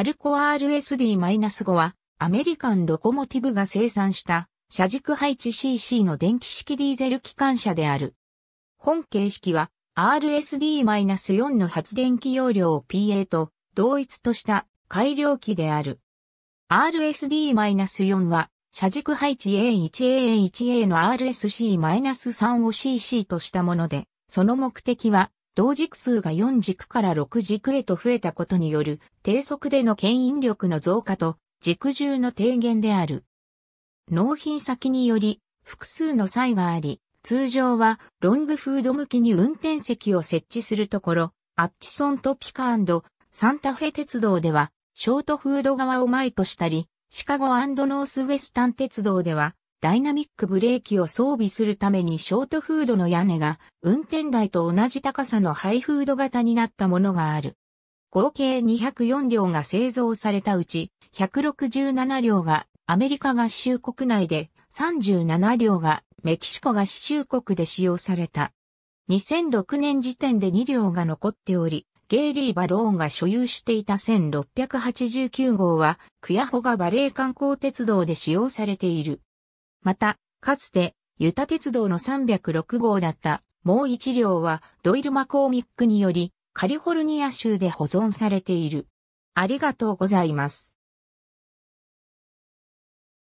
アルコ RSD-5 は、アメリカンロコモティブが生産した、車軸配置 CC の電気式ディーゼル機関車である。本形式は、RSD-4 の発電機容量を PA と同一とした改良機である。RSD-4 は、車軸配置 A1A1A の RSC-3 を CC としたもので、その目的は、同軸数が4軸から6軸へと増えたことによる低速での牽引力の増加と軸重の低減である。納品先により複数の差異があり、通常はロングフード向きに運転席を設置するところ、アッチソンとピカサンタフェ鉄道ではショートフード側を前としたり、シカゴノースウェスタン鉄道ではダイナミックブレーキを装備するためにショートフードの屋根が運転台と同じ高さのハイフード型になったものがある。合計204両が製造されたうち、167両がアメリカ合衆国内で、37両がメキシコ合衆国で使用された。2006年時点で2両が残っており、ゲイリー・バローンが所有していた1689号は、クヤホガバレー観光鉄道で使用されている。また、かつて、ユタ鉄道の306号だった、もう一両は、ドイル・マコーミックにより、カリフォルニア州で保存されている。ありがとうございます。